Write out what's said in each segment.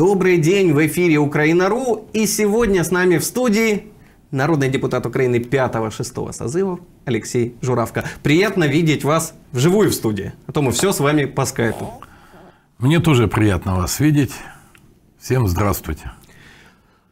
Добрый день, в эфире Украина.ру и сегодня с нами в студии народный депутат Украины 5-6 созыва Алексей Журавко. Приятно видеть вас вживую в студии, а то мы все с вами по скайпу. Мне тоже приятно вас видеть. Всем здравствуйте.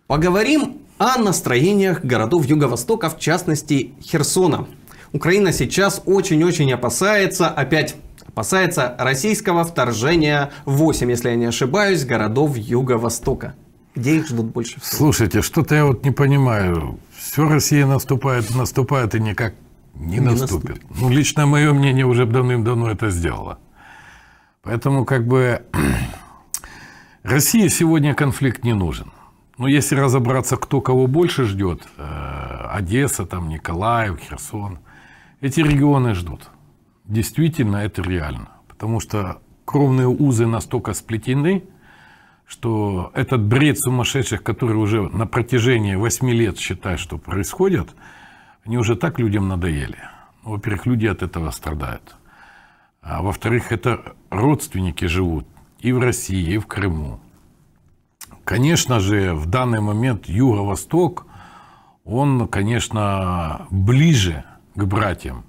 Поговорим о настроениях городов Юго-Востока, в частности Херсона. Украина сейчас очень-очень опасается опять опасается российского вторжения 8, если я не ошибаюсь, городов Юго-Востока. Где их ждут больше всего? Слушайте, что-то я вот не понимаю. Все Россия наступает, наступает и никак не, не наступит. наступит. Ну, лично мое мнение уже давным-давно это сделало. Поэтому как бы России сегодня конфликт не нужен. Но если разобраться, кто кого больше ждет, э, Одесса, там, Николаев, Херсон, эти регионы ждут действительно это реально. Потому что кровные узы настолько сплетены, что этот бред сумасшедших, который уже на протяжении 8 лет считает, что происходит, они уже так людям надоели. Ну, во-первых, люди от этого страдают. А во-вторых, это родственники живут и в России, и в Крыму. Конечно же, в данный момент Юго-Восток, он, конечно, ближе к братьям.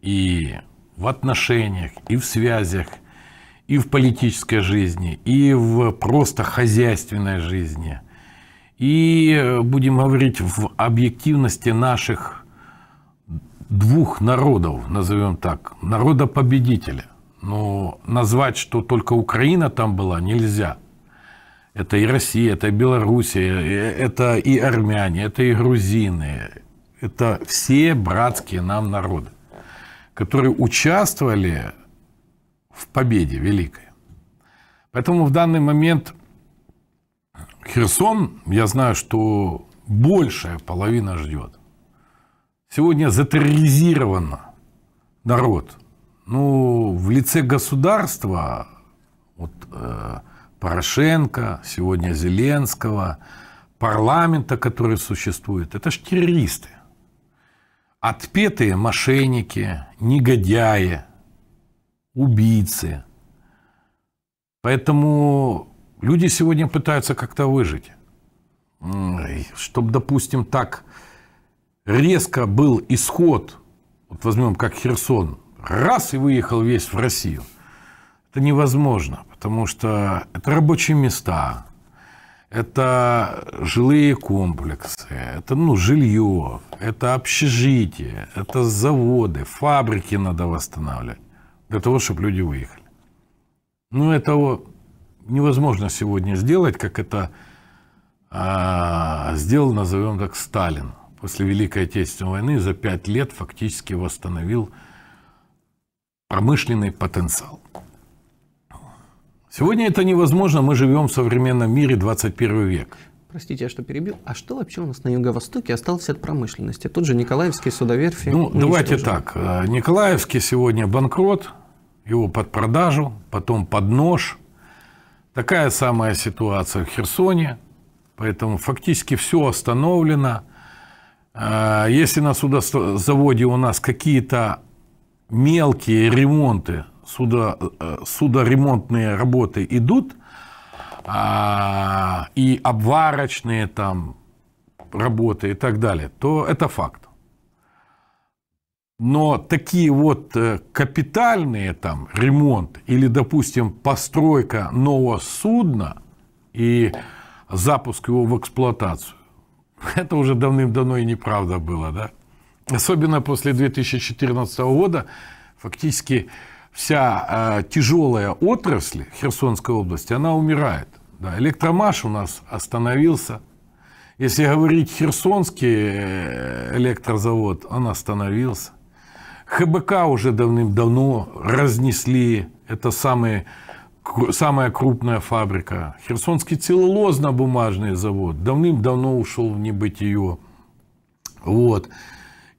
И в отношениях, и в связях, и в политической жизни, и в просто хозяйственной жизни, и, э, будем говорить, в объективности наших двух народов, назовем так, народа Но назвать, что только Украина там была, нельзя. Это и Россия, это и Белоруссия, э, это и армяне, это и грузины. Это все братские нам народы которые участвовали в победе великой. Поэтому в данный момент Херсон, я знаю, что большая половина ждет. Сегодня затерроризирован народ. Ну, в лице государства, вот э, Порошенко, сегодня Зеленского, парламента, который существует, это ж террористы отпетые мошенники, негодяи, убийцы. Поэтому люди сегодня пытаются как-то выжить. Чтобы, допустим, так резко был исход, вот возьмем как Херсон, раз и выехал весь в Россию, это невозможно, потому что это рабочие места, это жилые комплексы, это ну, жилье, это общежитие, это заводы, фабрики надо восстанавливать для того, чтобы люди выехали. Ну, этого невозможно сегодня сделать, как это а, сделал, назовем так, Сталин. После Великой Отечественной войны за пять лет фактически восстановил промышленный потенциал. Сегодня это невозможно, мы живем в современном мире 21 век. Простите, я что перебил? А что вообще у нас на юго-востоке осталось от промышленности? Тут же Николаевские судоверфи. Ну, давайте так. Э, Николаевский сегодня банкрот, его под продажу, потом под нож. Такая самая ситуация в Херсоне. Поэтому фактически все остановлено. Э, если на судозаводе у нас какие-то мелкие ремонты судо, э, судоремонтные работы идут, а, и обварочные там работы и так далее, то это факт. Но такие вот э, капитальные там ремонт или, допустим, постройка нового судна и запуск его в эксплуатацию, это уже давным-давно и неправда было, да? Особенно после 2014 года фактически вся э, тяжелая отрасль Херсонской области, она умирает. Да. Электромаш у нас остановился. Если говорить херсонский э, электрозавод, он остановился. ХБК уже давным-давно разнесли. Это самые, самая крупная фабрика. Херсонский целлулозно-бумажный завод давным-давно ушел в небытие. Вот.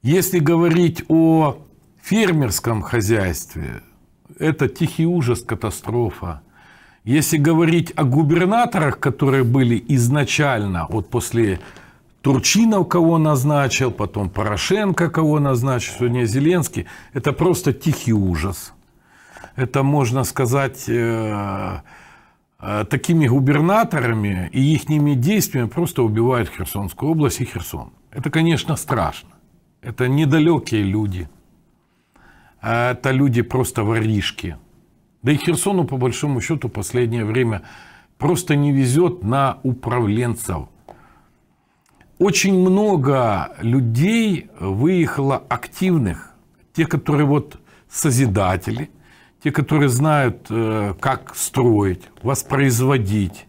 Если говорить о фермерском хозяйстве, это тихий ужас, катастрофа. Если говорить о губернаторах, которые были изначально, вот после Турчинов кого назначил, потом Порошенко кого назначил, сегодня Зеленский, это просто тихий ужас. Это, можно сказать, э, э, такими губернаторами и ихними действиями просто убивают Херсонскую область и Херсон. Это, конечно, страшно. Это недалекие люди – а это люди просто воришки. Да и Херсону, по большому счету, последнее время просто не везет на управленцев. Очень много людей выехало активных, те, которые вот созидатели, те, которые знают, э, как строить, воспроизводить,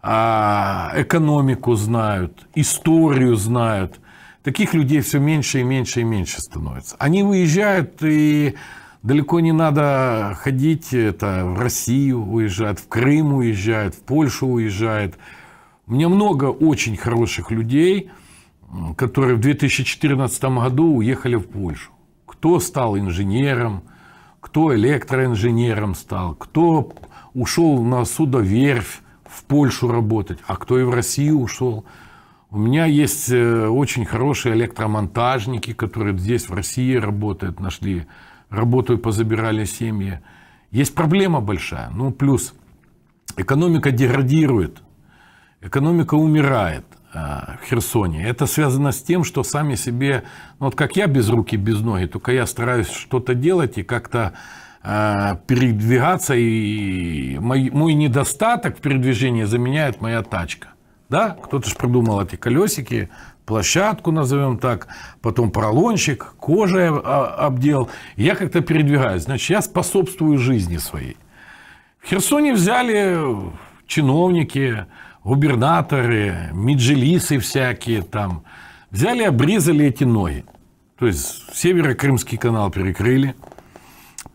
а, экономику знают, историю знают, Таких людей все меньше и меньше и меньше становится. Они выезжают, и далеко не надо ходить, это в Россию уезжают, в Крым уезжают, в Польшу уезжают. У меня много очень хороших людей, которые в 2014 году уехали в Польшу. Кто стал инженером, кто электроинженером стал, кто ушел на судоверфь в Польшу работать, а кто и в Россию ушел – у меня есть э, очень хорошие электромонтажники, которые здесь, в России, работают, нашли работу и позабирали семьи. Есть проблема большая. Ну, плюс экономика деградирует, экономика умирает э, в Херсоне. Это связано с тем, что сами себе, ну, вот как я без руки, без ноги, только я стараюсь что-то делать и как-то э, передвигаться, и мой, мой недостаток в передвижении заменяет моя тачка. Да? Кто-то же придумал эти колесики, площадку, назовем так, потом поролончик, кожей а, обдел. Я как-то передвигаюсь. Значит, я способствую жизни своей. В Херсоне взяли чиновники, губернаторы, меджилисы всякие там. Взяли, обрезали эти ноги. То есть, Северо-Крымский канал перекрыли,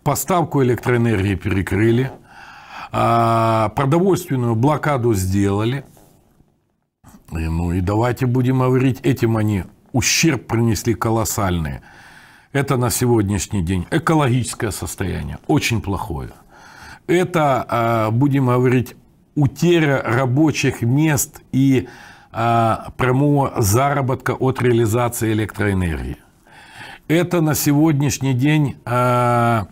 поставку электроэнергии перекрыли, а, продовольственную блокаду сделали – и, э, ну и давайте будем говорить, этим они ущерб принесли колоссальный. Это на сегодняшний день экологическое состояние, очень плохое. Это, а, будем говорить, утеря рабочих мест и а, прямого заработка от реализации электроэнергии. Это на сегодняшний день а,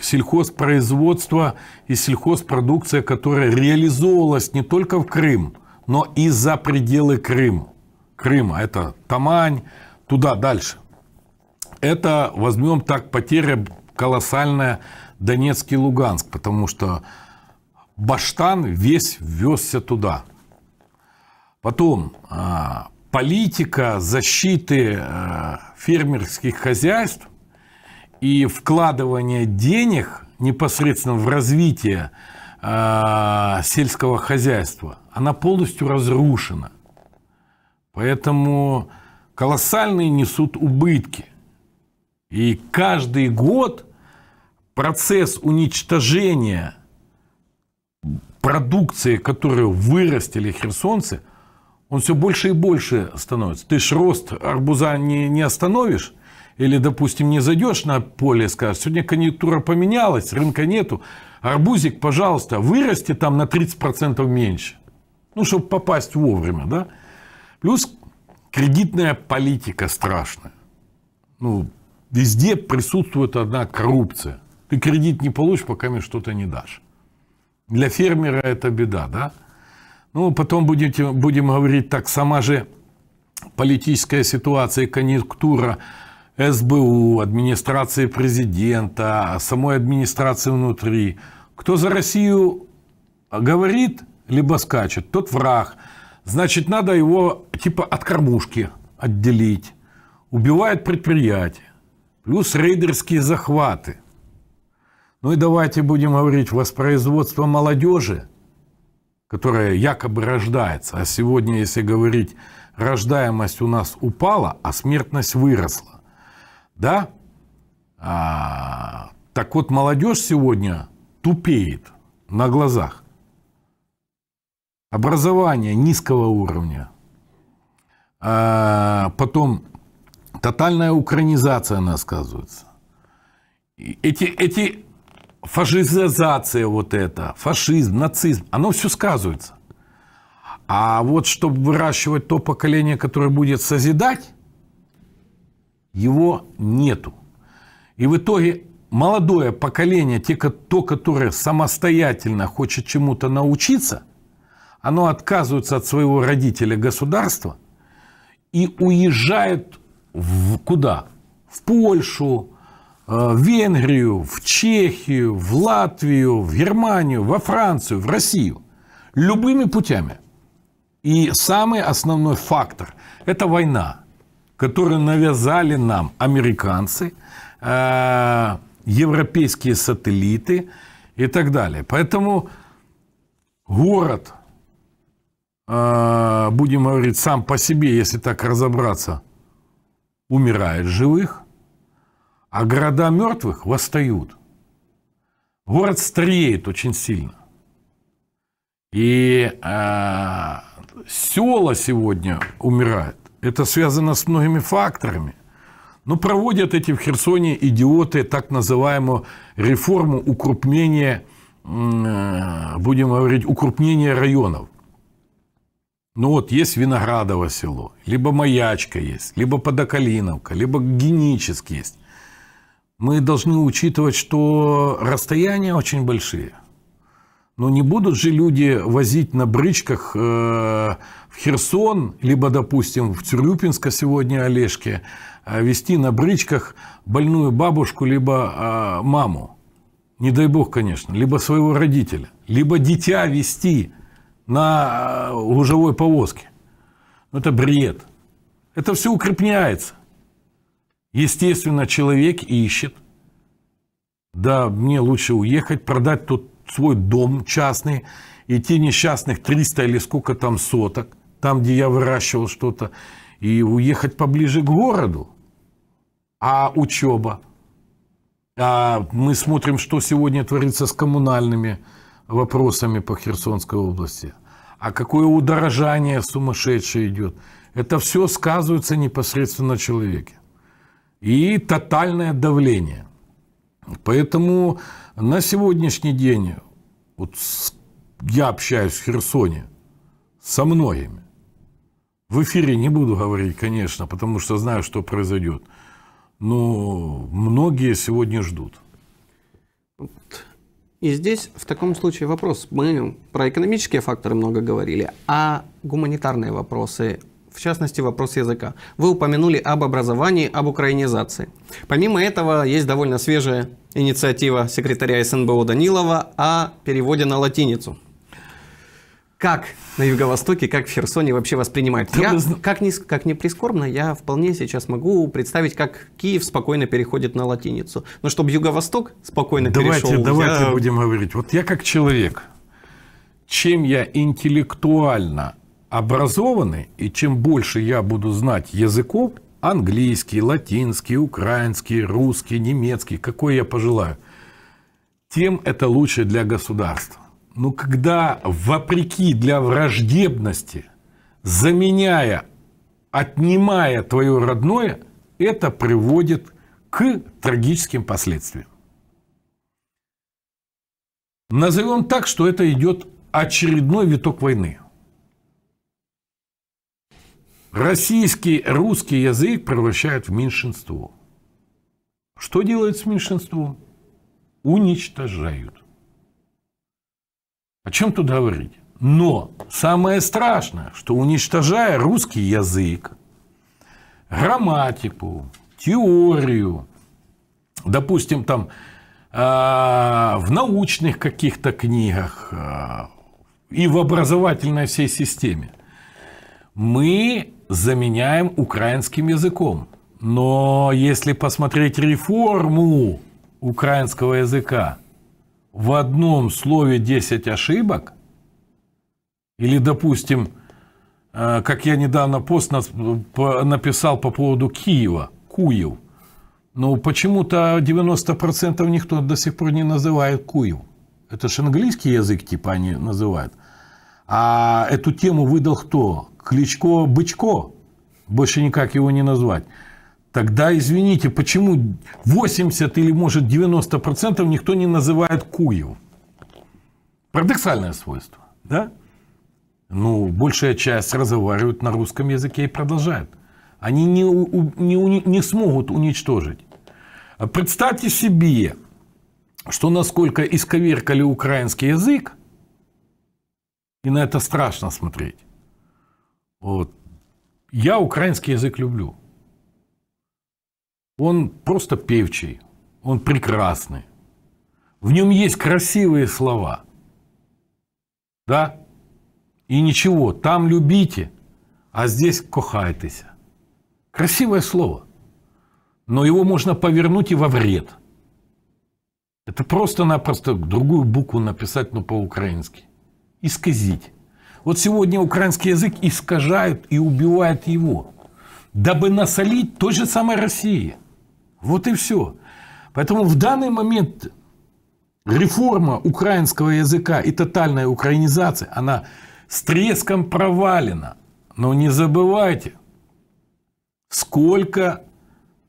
сельхозпроизводство и сельхозпродукция, которая реализовывалась не только в Крым – но и за пределы Крыма. Крыма – это Тамань, туда дальше. Это, возьмем так, потеря колоссальная Донецк и Луганск, потому что Баштан весь ввезся туда. Потом а, политика защиты э, фермерских хозяйств и вкладывание денег непосредственно в развитие а, сельского хозяйства. Она полностью разрушена. Поэтому колоссальные несут убытки. И каждый год процесс уничтожения продукции, которую вырастили херсонцы, он все больше и больше становится. Ты ж рост арбуза не, не остановишь, или, допустим, не зайдешь на поле и скажешь, сегодня конъюнктура поменялась, рынка нету, арбузик, пожалуйста, вырасти там на 30% меньше. Ну, чтобы попасть вовремя, да? Плюс кредитная политика страшная. Ну, везде присутствует одна коррупция. Ты кредит не получишь, пока мне что-то не дашь. Для фермера это беда, да? Ну, потом будете, будем говорить так, сама же политическая ситуация и конъюнктура СБУ, администрации президента, самой администрации внутри. Кто за Россию говорит, либо скачет, тот враг. Значит, надо его типа от кормушки отделить. Убивает предприятие. Плюс рейдерские захваты. Ну и давайте будем говорить воспроизводство молодежи, которая якобы рождается. А сегодня, если говорить, рождаемость у нас упала, а смертность выросла. Да? А, так вот, молодежь сегодня тупеет на глазах. Образование низкого уровня. А, потом тотальная украинизация она сказывается. Эти, эти фашизация вот это, фашизм, нацизм, оно все сказывается. А вот чтобы выращивать то поколение, которое будет созидать, его нету. И в итоге молодое поколение, те, то, которое самостоятельно хочет чему-то научиться, оно отказывается от своего родителя государства и уезжает в куда? В Польшу, э, в Венгрию, в Чехию, в Латвию, в Германию, во Францию, в Россию. Любыми путями. И самый основной фактор – это война который навязали нам американцы, э, европейские сателлиты и так далее. Поэтому город, э, будем говорить, сам по себе, если так разобраться, умирает живых, а города мертвых восстают. Город стареет очень сильно. И э, села сегодня умирают. Это связано с многими факторами. Но ну, проводят эти в Херсоне идиоты так называемую реформу укрупнения, будем говорить, укрупнения районов. Ну вот, есть Виноградово село, либо Маячка есть, либо Подоколиновка, либо Геническ есть. Мы должны учитывать, что расстояния очень большие – но ну, не будут же люди возить на брычках э, в Херсон, либо, допустим, в Цюрюпинско сегодня Олежке, э, вести на брычках больную бабушку, либо э, маму. Не дай бог, конечно. Либо своего родителя. Либо дитя вести на лужевой повозке. Но ну, это бред. Это все укрепняется. Естественно, человек ищет. Да, мне лучше уехать, продать тут свой дом частный, и те несчастных 300 или сколько там соток, там, где я выращивал что-то, и уехать поближе к городу. А учеба? А мы смотрим, что сегодня творится с коммунальными вопросами по Херсонской области. А какое удорожание сумасшедшее идет. Это все сказывается непосредственно на человеке. И тотальное давление – Поэтому на сегодняшний день вот я общаюсь в Херсоне со многими. В эфире не буду говорить, конечно, потому что знаю, что произойдет. Но многие сегодня ждут. И здесь в таком случае вопрос. Мы про экономические факторы много говорили, а гуманитарные вопросы в частности вопрос языка. Вы упомянули об образовании, об украинизации. Помимо этого, есть довольно свежая инициатива секретаря СНБО Данилова о переводе на латиницу. Как на Юго-Востоке, как в Херсоне вообще воспринимают? Я, как, не как ни прискорбно, я вполне сейчас могу представить, как Киев спокойно переходит на латиницу. Но чтобы Юго-Восток спокойно давайте, перешел... Давайте я... будем говорить. Вот я как человек, чем я интеллектуально образованный, и чем больше я буду знать языков, английский, латинский, украинский, русский, немецкий, какой я пожелаю, тем это лучше для государства. Но когда вопреки для враждебности, заменяя, отнимая твое родное, это приводит к трагическим последствиям. Назовем так, что это идет очередной виток войны – Российский, русский язык превращают в меньшинство. Что делают с меньшинством? Уничтожают. О чем тут говорить? Но самое страшное, что уничтожая русский язык, грамматику, теорию, допустим, там а, в научных каких-то книгах а, и в образовательной всей системе, мы заменяем украинским языком. Но если посмотреть реформу украинского языка, в одном слове 10 ошибок, или, допустим, э, как я недавно пост написал по поводу Киева, Куев. Но ну, почему-то 90% никто до сих пор не называет Куев. Это же английский язык, типа, они называют – а эту тему выдал кто? Кличко Бычко. Больше никак его не назвать. Тогда, извините, почему 80 или, может, 90% процентов никто не называет кую? Парадоксальное свойство, да? Ну, большая часть разговаривают на русском языке и продолжают. Они не, не, не смогут уничтожить. Представьте себе, что насколько исковеркали украинский язык – и на это страшно смотреть. Вот. Я украинский язык люблю. Он просто певчий, он прекрасный. В нем есть красивые слова. Да? И ничего, там любите, а здесь кохайтеся. Красивое слово. Но его можно повернуть и во вред. Это просто-напросто другую букву написать, но по-украински исказить. Вот сегодня украинский язык искажают и убивают его, дабы насолить той же самой России. Вот и все. Поэтому в данный момент реформа украинского языка и тотальная украинизация, она с треском провалена. Но не забывайте, сколько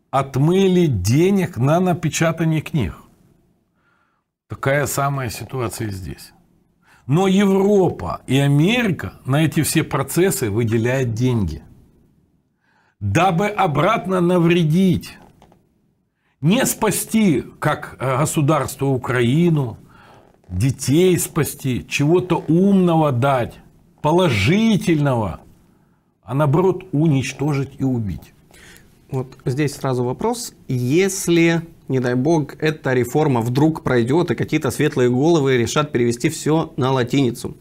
отмыли денег на напечатание книг. Такая самая ситуация здесь. Но Европа и Америка на эти все процессы выделяют деньги. Дабы обратно навредить. Не спасти, как э, государство Украину, детей спасти, чего-то умного дать, положительного, а наоборот уничтожить и убить. Вот здесь сразу вопрос. Если не дай бог, эта реформа вдруг пройдет, и какие-то светлые головы решат перевести все на латиницу.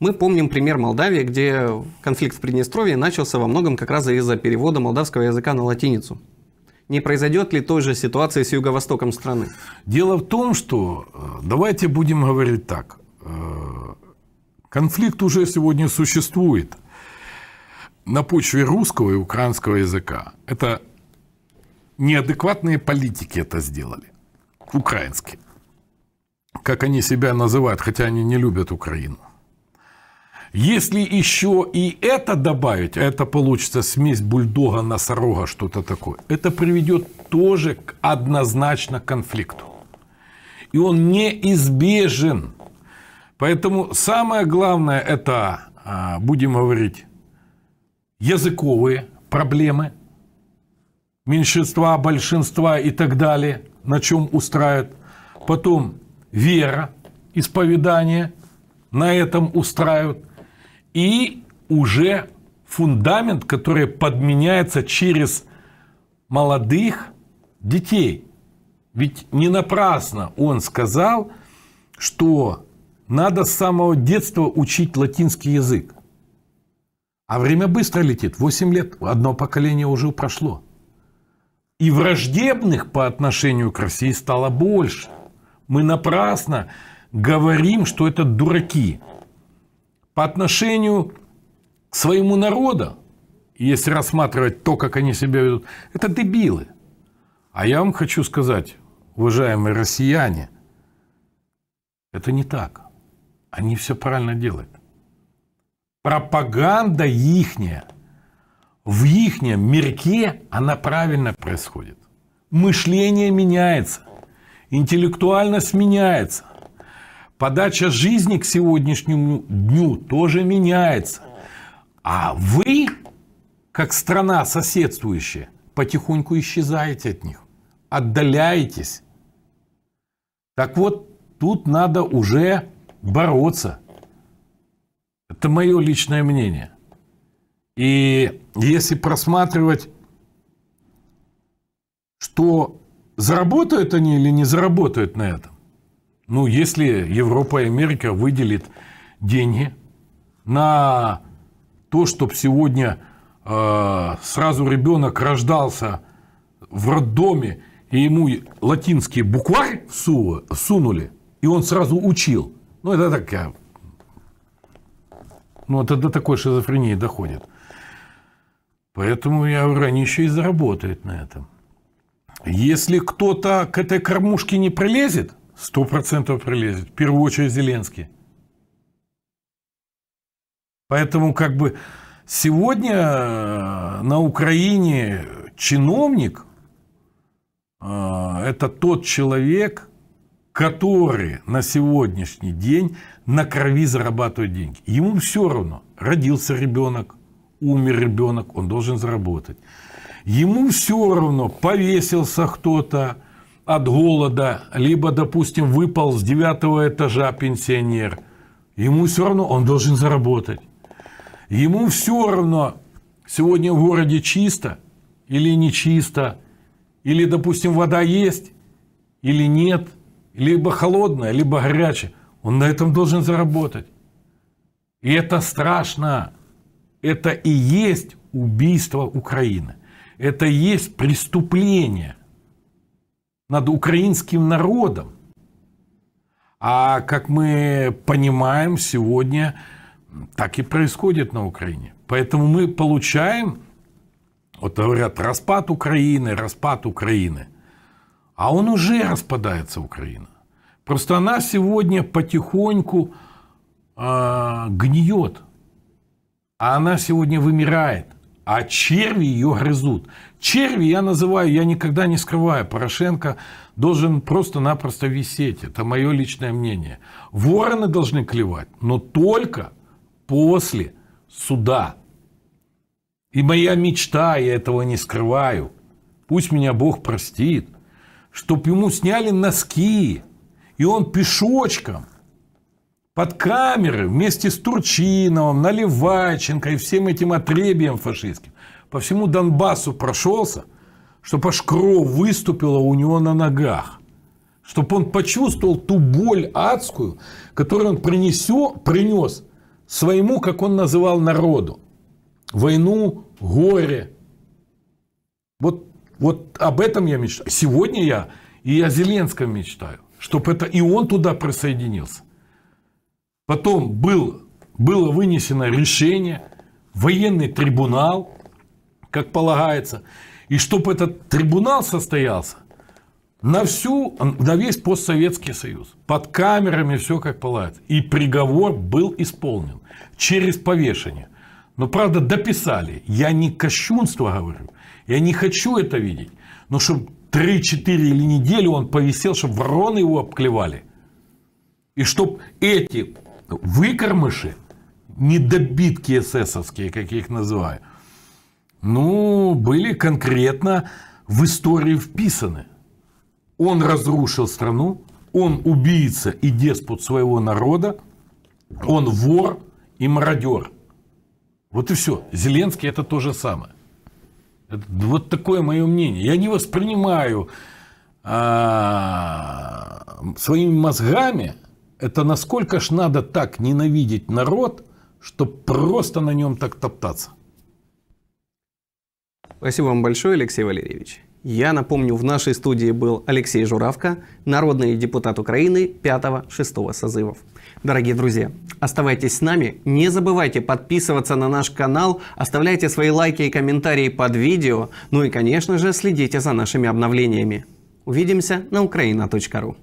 Мы помним пример Молдавии, где конфликт в Приднестровье начался во многом как раз из-за перевода молдавского языка на латиницу. Не произойдет ли той же ситуации с юго-востоком страны? Дело в том, что э, давайте будем говорить так. Э, конфликт уже сегодня существует на почве русского и украинского языка. Это неадекватные политики это сделали. Украинские. Как они себя называют, хотя они не любят Украину. Если еще и это добавить, а это получится смесь бульдога, носорога, что-то такое. Это приведет тоже к однозначно конфликту. И он неизбежен. Поэтому самое главное это, а, будем говорить, языковые проблемы – меньшинства, большинства и так далее, на чем устраивает. Потом вера, исповедание, на этом устраивают. И уже фундамент, который подменяется через молодых детей. Ведь не напрасно он сказал, что надо с самого детства учить латинский язык. А время быстро летит. 8 лет, одно поколение уже прошло. И враждебных по отношению к России стало больше. Мы напрасно говорим, что это дураки. По отношению к своему народу, если рассматривать то, как они себя ведут, это дебилы. А я вам хочу сказать, уважаемые россияне, это не так. Они все правильно делают. Пропаганда ихняя – в их мирке она правильно происходит. Мышление меняется, интеллектуальность меняется, подача жизни к сегодняшнему дню тоже меняется. А вы, как страна соседствующая, потихоньку исчезаете от них, отдаляетесь. Так вот, тут надо уже бороться. Это мое личное мнение. И если просматривать, что заработают они или не заработают на этом. Ну, если Европа и Америка выделит деньги на то, чтобы сегодня э, сразу ребенок рождался в роддоме, и ему латинский букварь сунули и он сразу учил. Ну, это такая... Ну, это до такой шизофрении доходит. Поэтому я Авранище и заработает на этом. Если кто-то к этой кормушке не пролезет, сто процентов прилезет. В первую очередь Зеленский. Поэтому как бы сегодня э, на Украине чиновник э, – это тот человек, который на сегодняшний день на крови зарабатывает деньги. Ему все равно, родился ребенок – умер ребенок, он должен заработать. Ему все равно, повесился кто-то от голода, либо, допустим, выпал с девятого этажа пенсионер. Ему все равно, он должен заработать. Ему все равно, сегодня в городе чисто или не чисто, или, допустим, вода есть или нет, либо холодная, либо горячая. Он на этом должен заработать. И это страшно это и есть убийство Украины. Это и есть преступление над украинским народом. А как мы понимаем, сегодня так и происходит на Украине. Поэтому мы получаем, вот говорят, распад Украины, распад Украины. А он уже распадается, Украина. Просто она сегодня потихоньку э, гниет. А она сегодня вымирает. А черви ее грызут. Черви я называю, я никогда не скрываю. Порошенко должен просто-напросто висеть. Это мое личное мнение. Вороны должны клевать, но только после суда. И моя мечта, я этого не скрываю. Пусть меня Бог простит. Чтоб ему сняли носки. И он пешочком – под камеры вместе с Турчиновым, Наливайченко и всем этим отребием фашистским по всему Донбассу прошелся, чтобы аж кровь выступила у него на ногах. Чтобы он почувствовал ту боль адскую, которую он принесё, принес своему, как он называл, народу. Войну, горе. Вот, вот об этом я мечтаю. Сегодня я и о Зеленском мечтаю, чтобы это и он туда присоединился. Потом был, было вынесено решение, военный трибунал, как полагается. И чтобы этот трибунал состоялся, на всю, на весь постсоветский союз. Под камерами все как полагается. И приговор был исполнен через повешение. Но, правда, дописали. Я не кощунство говорю. Я не хочу это видеть. Но чтобы 3-4 или неделю он повисел, чтобы вороны его обклевали. И чтобы эти выкормыши, недобитки эсэсовские, как я их называю, ну, были конкретно в истории вписаны. Он разрушил страну, он убийца и деспот своего народа, он вор и мародер. Вот и все. Зеленский это то же самое. Это, вот такое мое мнение. Я не воспринимаю а, своими мозгами это насколько ж надо так ненавидеть народ, чтобы просто на нем так топтаться. Спасибо вам большое, Алексей Валерьевич. Я напомню, в нашей студии был Алексей Журавко, народный депутат Украины 5-6 созывов. Дорогие друзья, оставайтесь с нами, не забывайте подписываться на наш канал, оставляйте свои лайки и комментарии под видео, ну и, конечно же, следите за нашими обновлениями. Увидимся на украина.ру.